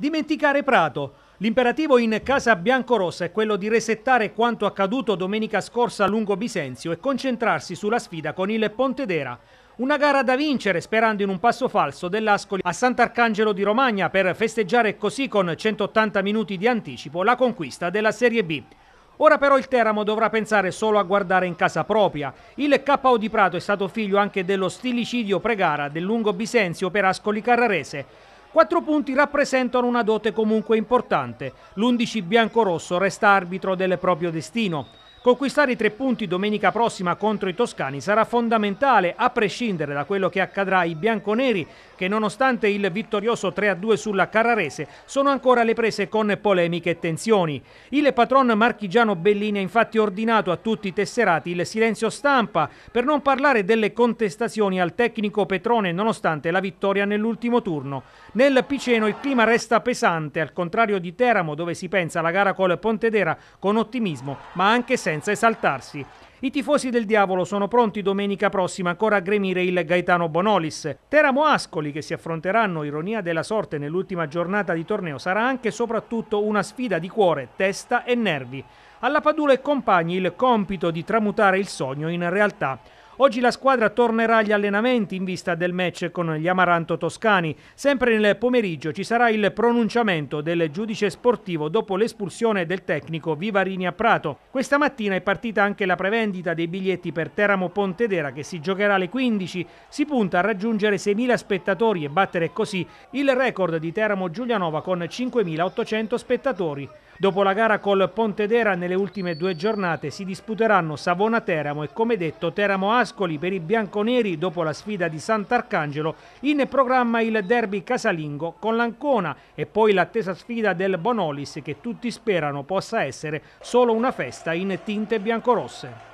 Dimenticare Prato. L'imperativo in Casa Biancorossa è quello di resettare quanto accaduto domenica scorsa a lungo Bisenzio e concentrarsi sulla sfida con il Pontedera. Una gara da vincere sperando in un passo falso dell'Ascoli a Sant'Arcangelo di Romagna per festeggiare così con 180 minuti di anticipo la conquista della Serie B. Ora però il Teramo dovrà pensare solo a guardare in casa propria. Il KO di Prato è stato figlio anche dello stilicidio pregara del lungo Bisenzio per Ascoli Carrarese. Quattro punti rappresentano una dote comunque importante. L'11 biancorosso resta arbitro del proprio destino. Conquistare i tre punti domenica prossima contro i toscani sarà fondamentale a prescindere da quello che accadrà ai bianconeri che nonostante il vittorioso 3-2 sulla Carrarese sono ancora alle prese con polemiche e tensioni. Il patron marchigiano Bellini ha infatti ordinato a tutti i tesserati il silenzio stampa per non parlare delle contestazioni al tecnico Petrone nonostante la vittoria nell'ultimo turno. Nel Piceno il clima resta pesante al contrario di Teramo dove si pensa alla gara col Pontedera con ottimismo ma anche senza senza esaltarsi. I tifosi del diavolo sono pronti domenica prossima ancora a gremire il Gaetano Bonolis. Teramo Ascoli, che si affronteranno, ironia della sorte, nell'ultima giornata di torneo, sarà anche e soprattutto una sfida di cuore, testa e nervi. Alla Padula e compagni il compito di tramutare il sogno in realtà. Oggi la squadra tornerà agli allenamenti in vista del match con gli Amaranto Toscani. Sempre nel pomeriggio ci sarà il pronunciamento del giudice sportivo dopo l'espulsione del tecnico Vivarini a Prato. Questa mattina è partita anche la prevendita dei biglietti per Teramo Pontedera che si giocherà alle 15. Si punta a raggiungere 6.000 spettatori e battere così il record di Teramo Giulianova con 5.800 spettatori. Dopo la gara col Pontedera nelle ultime due giornate si disputeranno Savona-Teramo e come detto Teramo-Ascoli per i bianconeri dopo la sfida di Sant'Arcangelo in programma il derby casalingo con l'Ancona e poi l'attesa sfida del Bonolis che tutti sperano possa essere solo una festa in tinte biancorosse.